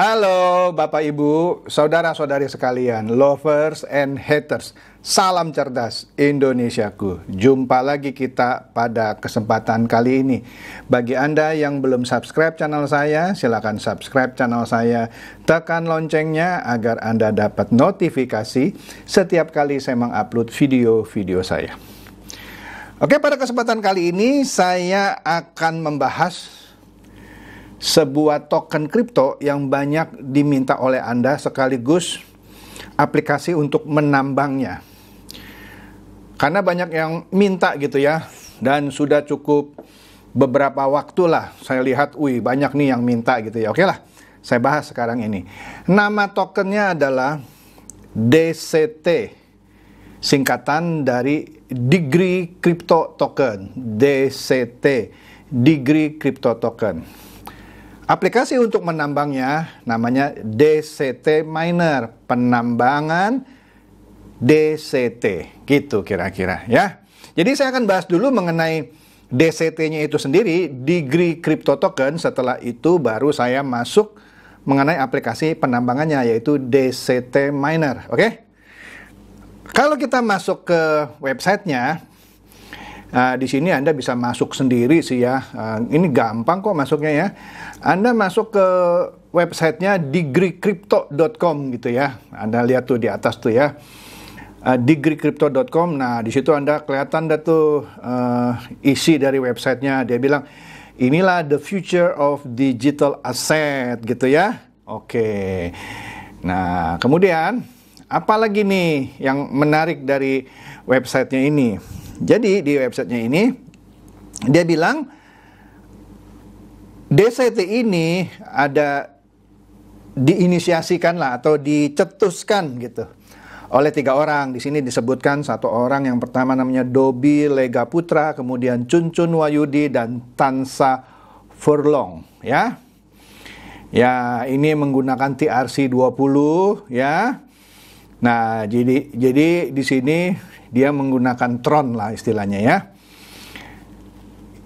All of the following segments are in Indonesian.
Halo Bapak Ibu, saudara-saudari sekalian, lovers and haters. Salam cerdas Indonesiaku. Jumpa lagi kita pada kesempatan kali ini. Bagi Anda yang belum subscribe channel saya, silakan subscribe channel saya. Tekan loncengnya agar Anda dapat notifikasi setiap kali saya mengupload video-video saya. Oke, pada kesempatan kali ini saya akan membahas sebuah token kripto yang banyak diminta oleh Anda sekaligus aplikasi untuk menambangnya. Karena banyak yang minta gitu ya, dan sudah cukup beberapa waktu lah saya lihat, wih banyak nih yang minta gitu ya. Oke lah, saya bahas sekarang ini. Nama tokennya adalah DCT, singkatan dari Degree Crypto Token, DCT, Degree Crypto Token. Aplikasi untuk menambangnya namanya DCT Miner, penambangan DCT, gitu kira-kira ya. Jadi saya akan bahas dulu mengenai DCT-nya itu sendiri, degree crypto token, setelah itu baru saya masuk mengenai aplikasi penambangannya yaitu DCT Miner, oke? Okay? Kalau kita masuk ke websitenya, Uh, di sini Anda bisa masuk sendiri sih ya. Uh, ini gampang kok masuknya ya. Anda masuk ke websitenya digricrypto.com gitu ya. Anda lihat tuh di atas tuh ya. Uh, eh, degreecrypto.com. Nah, di situ Anda kelihatan dah tuh uh, isi dari websitenya. Dia bilang, inilah the future of digital asset gitu ya. Oke. Okay. Nah, kemudian apa lagi nih yang menarik dari websitenya ini? Jadi di websitenya ini dia bilang DCT ini ada diinisiasikan lah atau dicetuskan gitu oleh tiga orang. Di sini disebutkan satu orang yang pertama namanya Dobi Lega Putra, kemudian Cuncun Wayudi dan Tansa Furlong ya. Ya, ini menggunakan TRC 20 ya. Nah, jadi jadi di sini dia menggunakan tron lah istilahnya ya.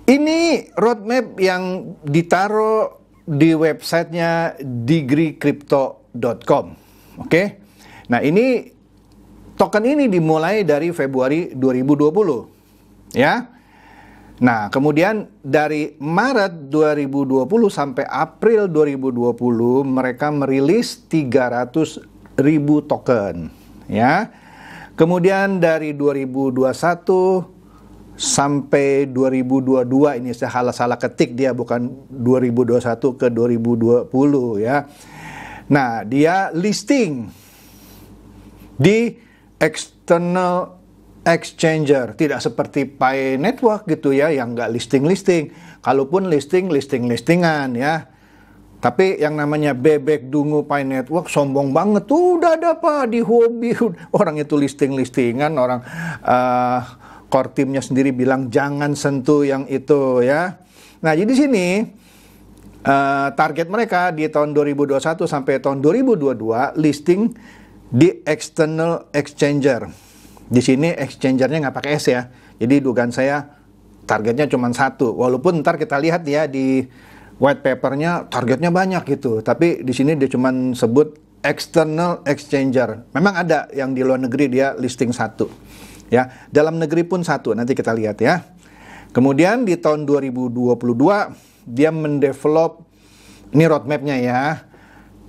Ini roadmap yang ditaruh di websitenya degreecrypto.com. Oke, okay? nah ini token ini dimulai dari Februari 2020, ya. Nah, kemudian dari Maret 2020 sampai April 2020 mereka merilis 300 ribu token, ya. Kemudian dari 2021 sampai 2022 ini saya salah-salah ketik dia bukan 2021 ke 2020 ya. Nah, dia listing di external exchanger, tidak seperti Pay Network gitu ya yang nggak listing-listing. Kalaupun listing, listing-listingan ya. Tapi yang namanya bebek dungu Pay Network sombong banget. Tuh udah ada apa di hobi orang itu listing-listingan orang uh, core timnya sendiri bilang jangan sentuh yang itu ya. Nah, jadi di sini uh, target mereka di tahun 2021 sampai tahun 2022 listing di external exchanger. Di sini exchangernya nggak pakai S ya. Jadi dugaan saya targetnya cuma satu. Walaupun ntar kita lihat ya di white papernya targetnya banyak gitu. Tapi di sini dia cuma sebut external exchanger. Memang ada yang di luar negeri dia listing satu. Ya, dalam negeri pun satu, nanti kita lihat ya. Kemudian di tahun 2022 dia mendevelop ini roadmapnya ya.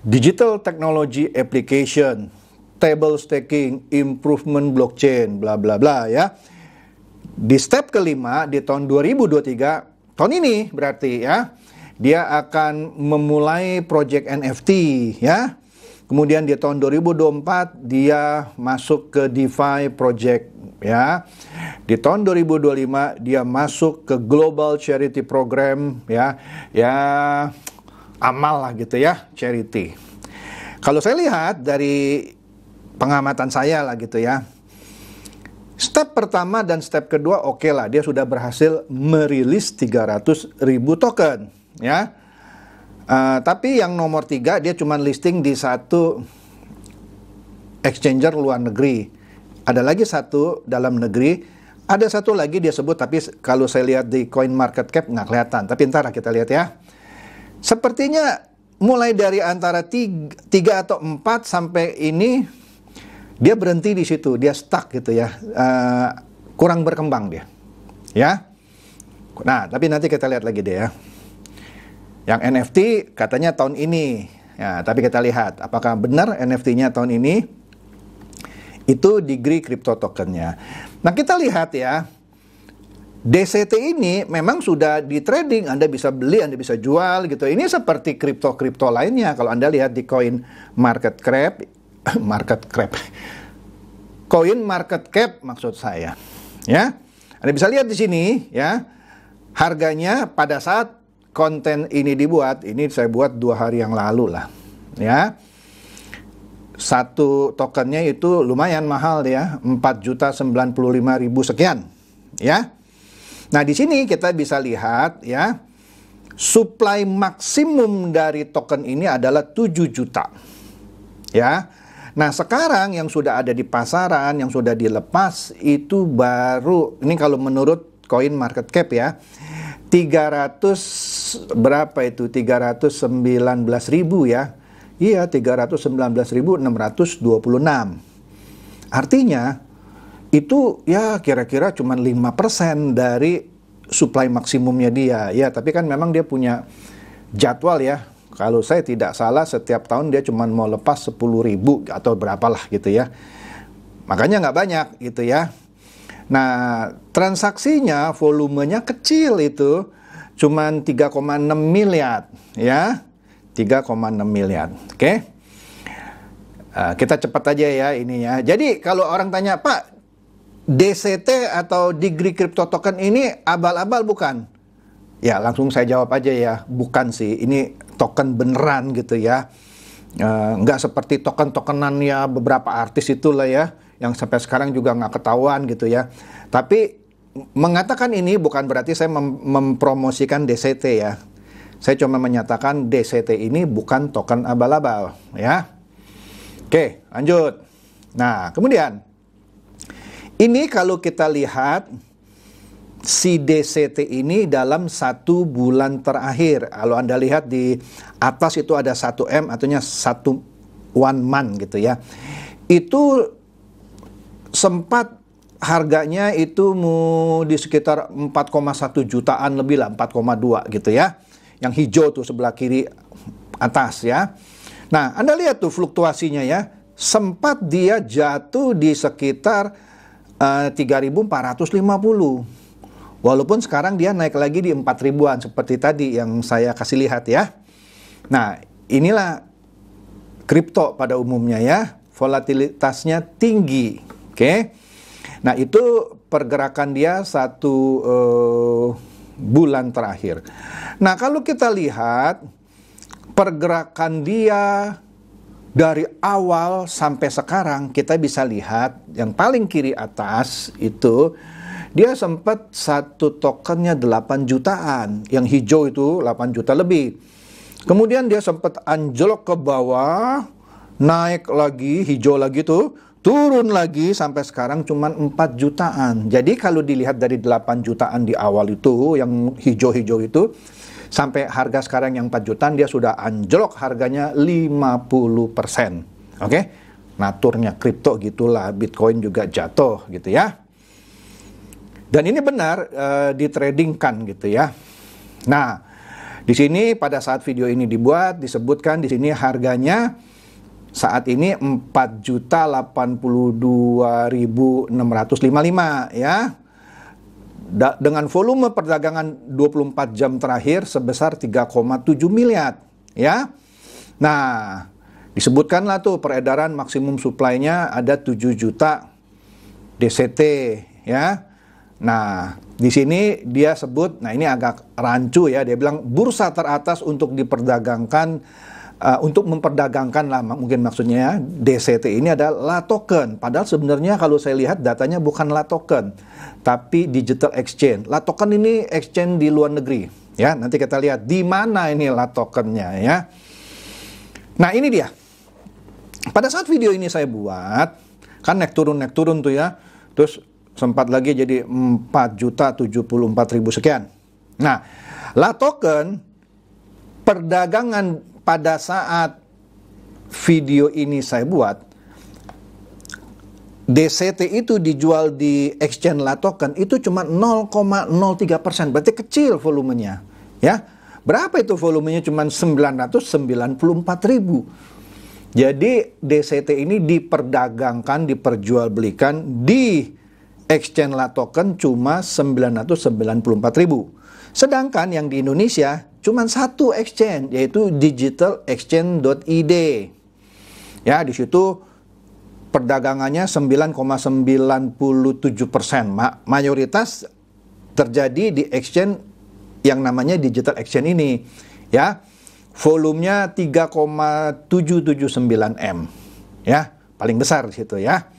Digital Technology Application, Table Staking, Improvement Blockchain, bla bla bla ya. Di step kelima di tahun 2023, tahun ini berarti ya, dia akan memulai project NFT ya Kemudian di tahun 2024 dia masuk ke DeFi Project ya. Di tahun 2025 dia masuk ke Global Charity Program ya. Ya amal lah gitu ya, charity. Kalau saya lihat dari pengamatan saya lah gitu ya. Step pertama dan step kedua oke okay lah dia sudah berhasil merilis 300 ribu token ya Eh, tapi yang nomor tiga dia cuma listing di satu exchanger luar negeri. Ada lagi satu dalam negeri. Ada satu lagi dia sebut tapi kalau saya lihat di coin market cap nggak kelihatan. Tapi ntar kita lihat ya. Sepertinya mulai dari antara tiga, tiga atau empat sampai ini dia berhenti di situ, dia stuck gitu ya, uh, kurang berkembang dia, ya. Nah, tapi nanti kita lihat lagi deh ya. Yang NFT katanya tahun ini. Ya, tapi kita lihat apakah benar NFT-nya tahun ini itu degree crypto tokennya. Nah kita lihat ya DCT ini memang sudah di trading, Anda bisa beli, Anda bisa jual gitu. Ini seperti kripto-kripto lainnya. Kalau Anda lihat di coin market cap, market cap, coin market cap maksud saya, ya. Anda bisa lihat di sini ya, harganya pada saat konten ini dibuat, ini saya buat dua hari yang lalu lah, ya. Satu tokennya itu lumayan mahal ya, 4 juta 95 ribu sekian, ya. Nah di sini kita bisa lihat ya, supply maksimum dari token ini adalah 7 juta, ya. Nah sekarang yang sudah ada di pasaran, yang sudah dilepas itu baru, ini kalau menurut coin market cap ya, 300 berapa itu 319 ribu ya iya ribu 319.626 artinya itu ya kira-kira cuma 5% dari supply maksimumnya dia ya tapi kan memang dia punya jadwal ya kalau saya tidak salah setiap tahun dia cuma mau lepas 10 ribu atau berapalah gitu ya makanya nggak banyak gitu ya Nah, transaksinya volumenya kecil itu cuman 3,6 miliar ya. 3,6 miliar. Oke. Okay? Uh, eh, kita cepat aja ya ini ya. Jadi kalau orang tanya, "Pak, DCT atau degree crypto token ini abal-abal bukan?" Ya, langsung saya jawab aja ya, bukan sih. Ini token beneran gitu ya. Uh, nggak seperti token-tokenan ya beberapa artis itulah ya yang sampai sekarang juga nggak ketahuan gitu ya. Tapi mengatakan ini bukan berarti saya mem mempromosikan DCT ya. Saya cuma menyatakan DCT ini bukan token abal-abal ya. Oke, lanjut. Nah, kemudian ini kalau kita lihat si DCT ini dalam satu bulan terakhir. Kalau Anda lihat di atas itu ada 1M, artinya satu one month gitu ya. Itu sempat harganya itu di sekitar 4,1 jutaan lebih lah, 4,2 gitu ya. Yang hijau tuh sebelah kiri atas ya. Nah, Anda lihat tuh fluktuasinya ya. Sempat dia jatuh di sekitar eh, uh, 3.450. Walaupun sekarang dia naik lagi di empat ribuan seperti tadi yang saya kasih lihat ya. Nah, inilah kripto pada umumnya ya, volatilitasnya tinggi. Oke. Okay? Nah, itu pergerakan dia satu uh, bulan terakhir. Nah, kalau kita lihat pergerakan dia dari awal sampai sekarang kita bisa lihat yang paling kiri atas itu dia sempat satu tokennya 8 jutaan, yang hijau itu 8 juta lebih. Kemudian dia sempat anjlok ke bawah, naik lagi, hijau lagi tuh, turun lagi sampai sekarang cuma 4 jutaan. Jadi kalau dilihat dari 8 jutaan di awal itu yang hijau-hijau itu sampai harga sekarang yang 4 jutaan dia sudah anjlok harganya 50%. Oke. Okay? Naturnya kripto gitulah, Bitcoin juga jatuh gitu ya. Dan ini benar e, ditradingkan gitu ya. Nah, di sini pada saat video ini dibuat disebutkan di sini harganya saat ini 4.082.655 ya. Da dengan volume perdagangan 24 jam terakhir sebesar 3,7 miliar ya. Nah, disebutkanlah tuh peredaran maksimum suplainya ada 7 juta DCT ya. Nah, di sini dia sebut, nah ini agak rancu ya, dia bilang bursa teratas untuk diperdagangkan uh, untuk memperdagangkan lah mungkin maksudnya ya, DCT ini adalah La token. Padahal sebenarnya kalau saya lihat datanya bukan La token, tapi digital exchange. La token ini exchange di luar negeri. Ya, nanti kita lihat di mana ini La tokennya ya. Nah, ini dia. Pada saat video ini saya buat, kan naik turun naik turun tuh ya. Terus sempat lagi jadi 4 juta 74 ribu sekian. Nah, La token perdagangan pada saat video ini saya buat, DCT itu dijual di exchange La Token itu cuma 0,03 persen, berarti kecil volumenya, ya. Berapa itu volumenya cuma 994 ribu. Jadi DCT ini diperdagangkan, diperjualbelikan di exchange La Token cuma 994 ribu. Sedangkan yang di Indonesia cuman satu exchange yaitu digitalexchange.id. Ya, di situ perdagangannya 9,97 persen, mayoritas terjadi di exchange yang namanya digital exchange ini, ya. Volumenya 3,779 m, ya, paling besar di situ ya.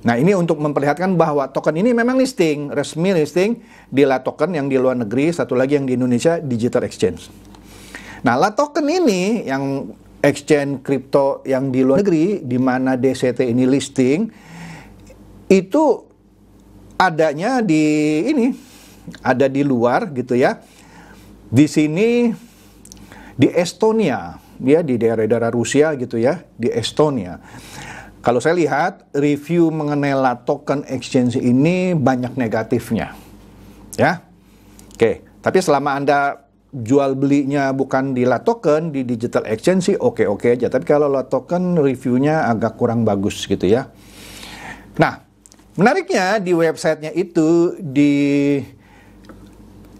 Nah ini untuk memperlihatkan bahwa token ini memang listing, resmi listing di La Token yang di luar negeri, satu lagi yang di Indonesia Digital Exchange. Nah La Token ini yang exchange kripto yang di luar negeri, di mana DCT ini listing, itu adanya di ini, ada di luar gitu ya. Di sini di Estonia, ya di daerah-daerah Rusia gitu ya, di Estonia. Kalau saya lihat review mengenai La Token Exchange ini banyak negatifnya. Ya. Oke, tapi selama Anda jual belinya bukan di La Token, di digital exchange sih oke-oke aja. Tapi kalau La Token reviewnya agak kurang bagus gitu ya. Nah, menariknya di websitenya itu di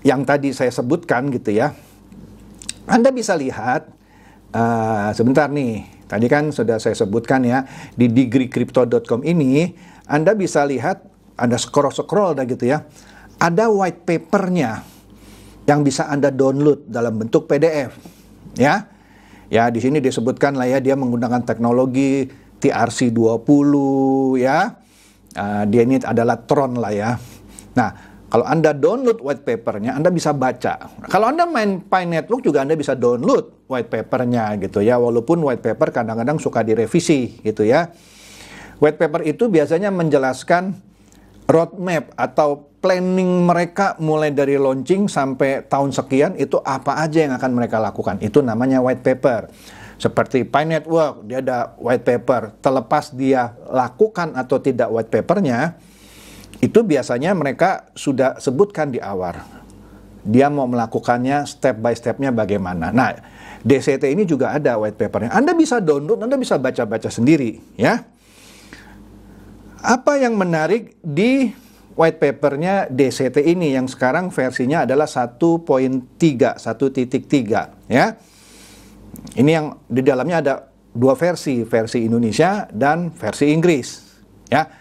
yang tadi saya sebutkan gitu ya. Anda bisa lihat uh, sebentar nih Tadi kan sudah saya sebutkan ya, di degreecrypto.com ini Anda bisa lihat, Anda scroll-scroll dah gitu ya, ada white papernya yang bisa Anda download dalam bentuk PDF. Ya, ya di sini disebutkan lah ya dia menggunakan teknologi TRC 20 ya. Uh, dia ini adalah Tron lah ya. Nah, kalau Anda download white papernya, Anda bisa baca. Kalau Anda main Pi Network juga Anda bisa download white papernya gitu ya. Walaupun white paper kadang-kadang suka direvisi gitu ya. White paper itu biasanya menjelaskan roadmap atau planning mereka mulai dari launching sampai tahun sekian itu apa aja yang akan mereka lakukan. Itu namanya white paper. Seperti Pi Network, dia ada white paper. Terlepas dia lakukan atau tidak white papernya, itu biasanya mereka sudah sebutkan di awal. Dia mau melakukannya step by stepnya bagaimana. Nah, DCT ini juga ada white papernya. Anda bisa download, Anda bisa baca-baca sendiri, ya. Apa yang menarik di white papernya DCT ini yang sekarang versinya adalah 1.3, 1.3 ya. Ini yang di dalamnya ada dua versi, versi Indonesia dan versi Inggris. Ya.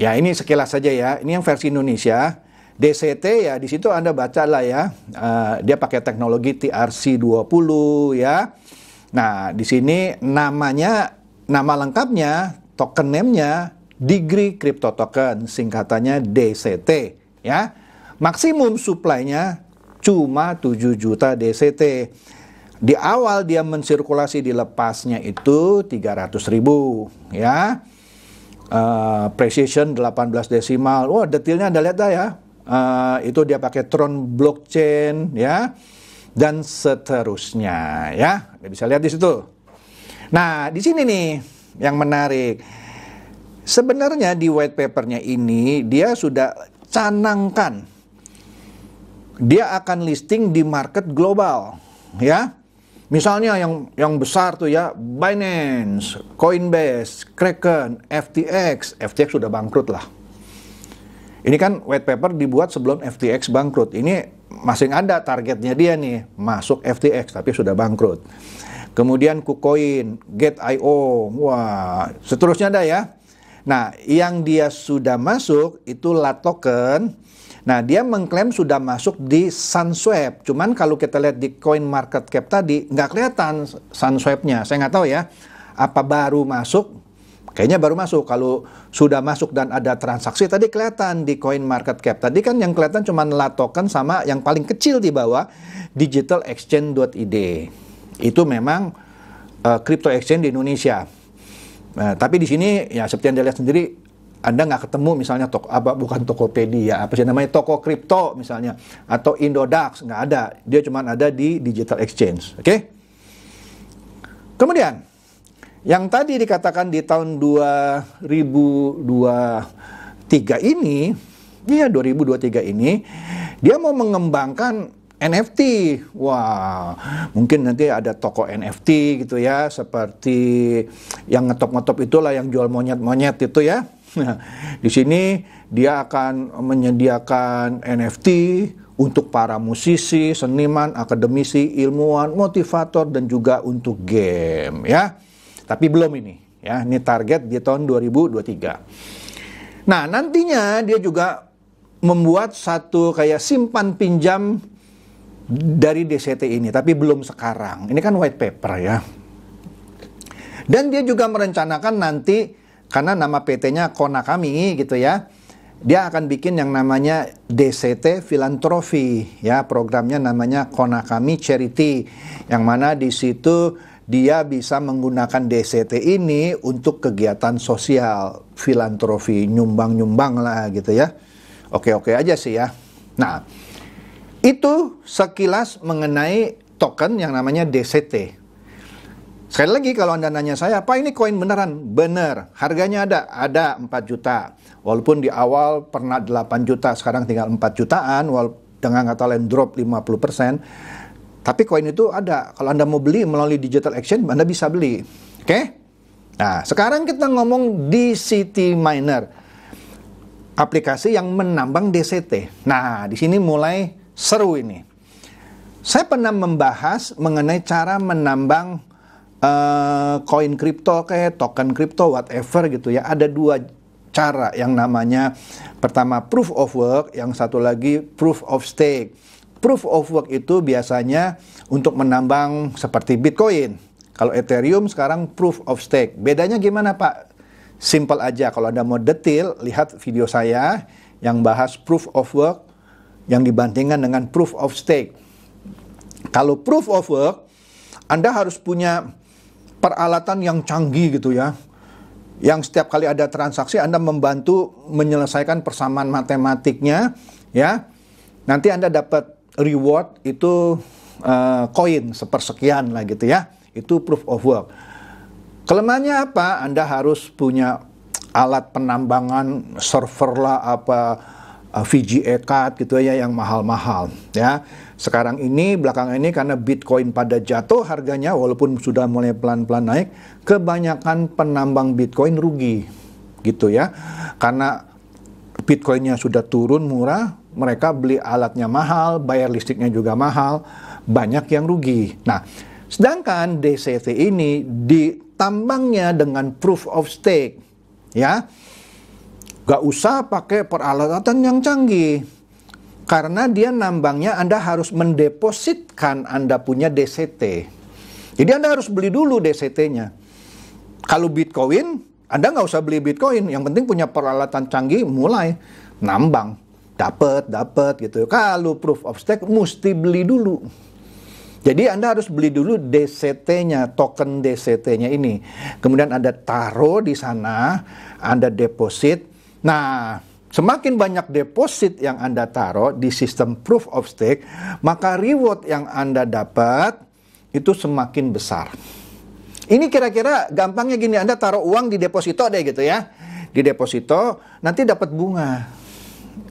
Ya ini sekilas saja ya. Ini yang versi Indonesia. DCT ya di situ Anda baca lah ya. Uh, dia pakai teknologi TRC20 ya. Nah, di sini namanya nama lengkapnya, token name-nya Degree Crypto Token, singkatannya DCT ya. Maksimum supply-nya cuma 7 juta DCT. Di awal dia mensirkulasi dilepasnya itu 300 ribu ya uh, precision 18 desimal. Wah, detailnya Anda lihat dah ya. Uh, itu dia pakai Tron blockchain ya dan seterusnya ya. Anda bisa lihat di situ. Nah, di sini nih yang menarik. Sebenarnya di white papernya ini dia sudah canangkan dia akan listing di market global ya Misalnya yang yang besar tuh ya Binance, Coinbase, Kraken, FTX. FTX sudah bangkrut lah. Ini kan white paper dibuat sebelum FTX bangkrut. Ini masih ada targetnya dia nih masuk FTX tapi sudah bangkrut. Kemudian KuCoin, Gate.io, wah seterusnya ada ya. Nah, yang dia sudah masuk itu LAT token Nah, dia mengklaim sudah masuk di Sunswap, Cuman kalau kita lihat di coin market cap tadi, nggak kelihatan sunswap nya Saya nggak tahu ya, apa baru masuk? Kayaknya baru masuk. Kalau sudah masuk dan ada transaksi, tadi kelihatan di coin market cap. Tadi kan yang kelihatan cuma latokan sama yang paling kecil di bawah, digital exchange.id. Itu memang uh, crypto exchange di Indonesia. Nah, tapi di sini ya seperti yang dilihat sendiri anda nggak ketemu misalnya toko apa bukan Tokopedia apa sih namanya toko kripto misalnya atau Indodax nggak ada dia cuma ada di digital exchange oke okay? kemudian yang tadi dikatakan di tahun 2023 ini ya 2023 ini dia mau mengembangkan NFT. Wah, mungkin nanti ada toko NFT gitu ya, seperti yang ngetop-ngetop itulah yang jual monyet-monyet itu ya nah Di sini dia akan menyediakan NFT untuk para musisi, seniman, akademisi, ilmuwan, motivator dan juga untuk game ya. Tapi belum ini ya, ini target di tahun 2023. Nah, nantinya dia juga membuat satu kayak simpan pinjam dari DCT ini, tapi belum sekarang. Ini kan white paper ya. Dan dia juga merencanakan nanti karena nama PT-nya Kona Kami gitu ya. Dia akan bikin yang namanya DCT Philanthropy ya, programnya namanya Kona Kami Charity yang mana di situ dia bisa menggunakan DCT ini untuk kegiatan sosial, filantrofi, nyumbang-nyumbang lah gitu ya. Oke-oke aja sih ya. Nah, itu sekilas mengenai token yang namanya DCT. Sekali lagi kalau Anda nanya saya, apa ini koin beneran?" Bener. Harganya ada, ada 4 juta. Walaupun di awal pernah 8 juta, sekarang tinggal 4 jutaan, walaupun dengan kata lain drop 50%. Tapi koin itu ada. Kalau Anda mau beli melalui digital action Anda bisa beli. Oke? Okay? Nah, sekarang kita ngomong di city Miner. Aplikasi yang menambang DCT. Nah, di sini mulai seru ini. Saya pernah membahas mengenai cara menambang Eh, koin uh, kripto kayak token kripto whatever gitu ya ada dua cara yang namanya pertama proof of work yang satu lagi proof of stake proof of work itu biasanya untuk menambang seperti bitcoin kalau ethereum sekarang proof of stake bedanya gimana pak simple aja kalau anda mau detail lihat video saya yang bahas proof of work yang dibandingkan dengan proof of stake kalau proof of work anda harus punya peralatan yang canggih gitu ya. Yang setiap kali ada transaksi Anda membantu menyelesaikan persamaan matematiknya ya. Nanti Anda dapat reward itu eh, koin uh, sepersekian lah gitu ya. Itu proof of work. Kelemahannya apa? Anda harus punya alat penambangan server lah apa Uh, Fiji Ekat gitu ya yang mahal-mahal ya. Sekarang ini belakang ini karena Bitcoin pada jatuh harganya walaupun sudah mulai pelan-pelan naik, kebanyakan penambang Bitcoin rugi gitu ya. Karena Bitcoinnya sudah turun murah, mereka beli alatnya mahal, bayar listriknya juga mahal, banyak yang rugi. Nah, sedangkan DCT ini ditambangnya dengan proof of stake ya Gak usah pakai peralatan yang canggih. Karena dia nambangnya Anda harus mendepositkan Anda punya DCT. Jadi Anda harus beli dulu DCT-nya. Kalau Bitcoin, Anda nggak usah beli Bitcoin. Yang penting punya peralatan canggih, mulai nambang. Dapat, dapat gitu. Kalau proof of stake, mesti beli dulu. Jadi Anda harus beli dulu DCT-nya, token DCT-nya ini. Kemudian Anda taruh di sana, Anda deposit, Nah, Semakin banyak deposit yang Anda taruh di sistem proof of stake, maka reward yang Anda dapat itu semakin besar. Ini kira-kira gampangnya gini, Anda taruh uang di deposito deh gitu ya. Di deposito nanti dapat bunga.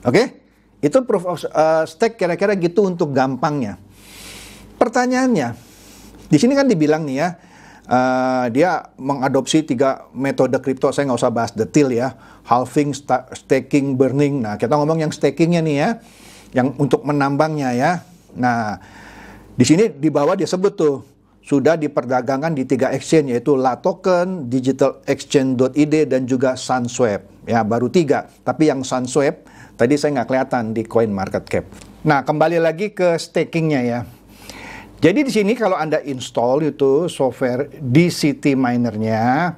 Oke? Okay? Itu proof of uh, stake kira-kira gitu untuk gampangnya. Pertanyaannya, di sini kan dibilang nih ya, Uh, dia mengadopsi tiga metode kripto, saya nggak usah bahas detail ya. Halving, sta staking, burning. Nah, kita ngomong yang stakingnya nih ya, yang untuk menambangnya ya. Nah, di sini di bawah dia sebut tuh, sudah diperdagangkan di tiga exchange yaitu Latoken, Digital Exchange.id dan juga Sunswap. Ya, baru tiga. Tapi yang Sunswap tadi saya nggak kelihatan di Coin Market Cap. Nah, kembali lagi ke stakingnya ya. Jadi di sini kalau Anda install itu software DCT minernya,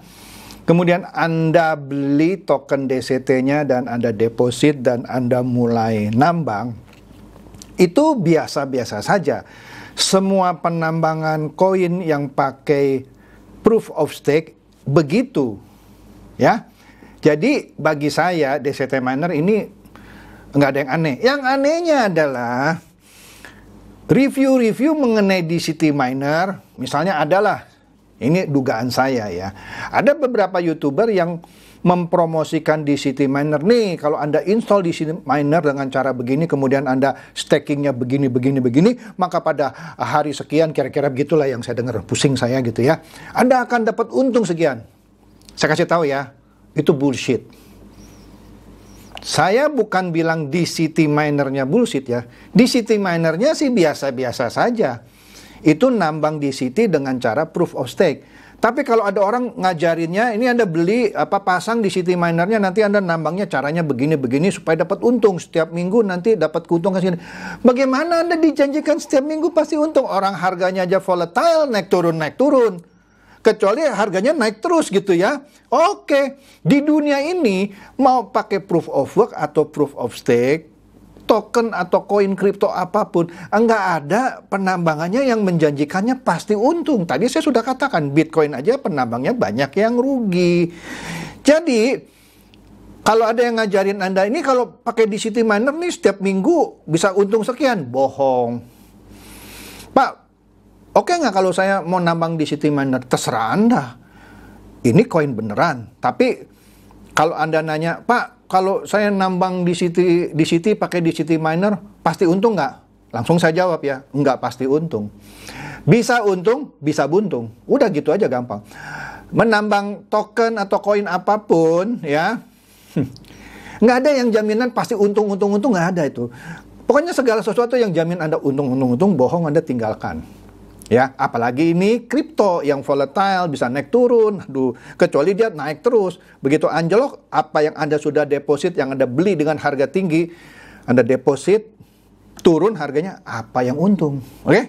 kemudian Anda beli token DCT-nya dan Anda deposit dan Anda mulai nambang, itu biasa-biasa saja. Semua penambangan koin yang pakai proof of stake begitu. Ya. Jadi bagi saya DCT miner ini nggak ada yang aneh. Yang anehnya adalah review-review mengenai DCT miner misalnya adalah ini dugaan saya ya. Ada beberapa YouTuber yang mempromosikan DCT miner nih. Kalau Anda install DCT miner dengan cara begini, kemudian Anda stakingnya begini, begini, begini, maka pada hari sekian, kira-kira begitulah yang saya dengar, pusing saya gitu ya. Anda akan dapat untung sekian. Saya kasih tahu ya, itu bullshit. Saya bukan bilang di city minernya bullshit ya. Di city minernya sih biasa-biasa saja. Itu nambang di city dengan cara proof of stake. Tapi kalau ada orang ngajarinnya, ini Anda beli apa pasang di city minernya nanti Anda nambangnya caranya begini-begini supaya dapat untung setiap minggu nanti dapat keuntungan Bagaimana Anda dijanjikan setiap minggu pasti untung? Orang harganya aja volatile, naik turun naik turun kecuali harganya naik terus gitu ya. Oke, di dunia ini mau pakai proof of work atau proof of stake token atau koin kripto apapun, enggak ada penambangannya yang menjanjikannya pasti untung. Tadi saya sudah katakan, Bitcoin aja penambangnya banyak yang rugi. Jadi, kalau ada yang ngajarin Anda ini, kalau pakai di City Miner nih setiap minggu bisa untung sekian, bohong. Pak, Oke nggak kalau saya mau nambang di City Miner? Terserah Anda. Ini koin beneran. Tapi kalau Anda nanya, Pak, kalau saya nambang di City, di City pakai di City Miner, pasti untung nggak? Langsung saya jawab ya, nggak pasti untung. Bisa untung, bisa buntung. Udah gitu aja gampang. Menambang token atau koin apapun ya, hmm, nggak ada yang jaminan pasti untung-untung-untung nggak ada itu. Pokoknya segala sesuatu yang jamin Anda untung-untung-untung, bohong Anda tinggalkan. Ya, apalagi ini kripto yang volatile bisa naik turun. Aduh, kecuali dia naik terus. Begitu anjlok, apa yang Anda sudah deposit yang Anda beli dengan harga tinggi, Anda deposit turun harganya, apa yang untung? Oke? Okay?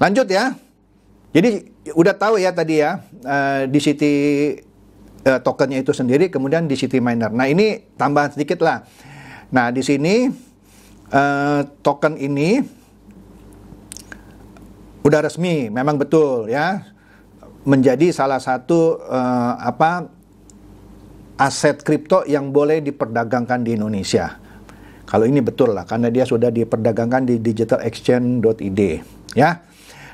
Lanjut ya. Jadi udah tahu ya tadi ya uh, di City uh, eh, tokennya itu sendiri kemudian di City Miner. Nah, ini tambahan sedikit lah. Nah, di sini uh, token ini udah resmi memang betul ya menjadi salah satu uh, apa aset kripto yang boleh diperdagangkan di Indonesia. Kalau ini betul lah karena dia sudah diperdagangkan di digitalexchange.id ya.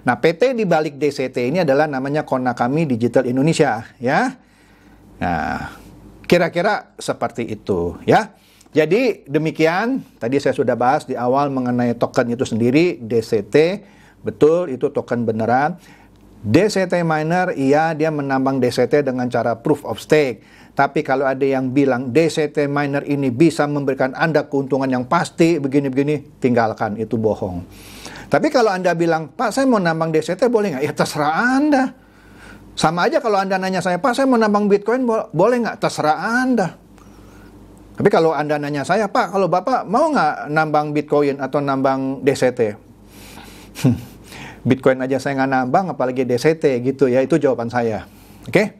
Nah, PT di balik DCT ini adalah namanya Kona Kami Digital Indonesia ya. Nah, kira-kira seperti itu ya. Jadi demikian tadi saya sudah bahas di awal mengenai token itu sendiri DCT Betul, itu token beneran. DCT miner, iya dia menambang DCT dengan cara proof of stake. Tapi kalau ada yang bilang DCT miner ini bisa memberikan Anda keuntungan yang pasti, begini-begini, tinggalkan, itu bohong. Tapi kalau Anda bilang, Pak saya mau nambang DCT boleh nggak? Ya terserah Anda. Sama aja kalau Anda nanya saya, Pak saya mau nambang Bitcoin boleh nggak? Terserah Anda. Tapi kalau Anda nanya saya, Pak kalau Bapak mau nggak nambang Bitcoin atau nambang DCT? Bitcoin aja saya nggak nambang, apalagi DCT gitu ya. Itu jawaban saya. Oke?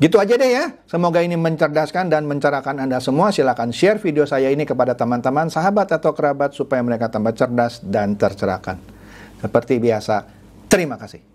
Gitu aja deh ya. Semoga ini mencerdaskan dan mencerahkan Anda semua. Silahkan share video saya ini kepada teman-teman, sahabat atau kerabat supaya mereka tambah cerdas dan tercerahkan. Seperti biasa, terima kasih.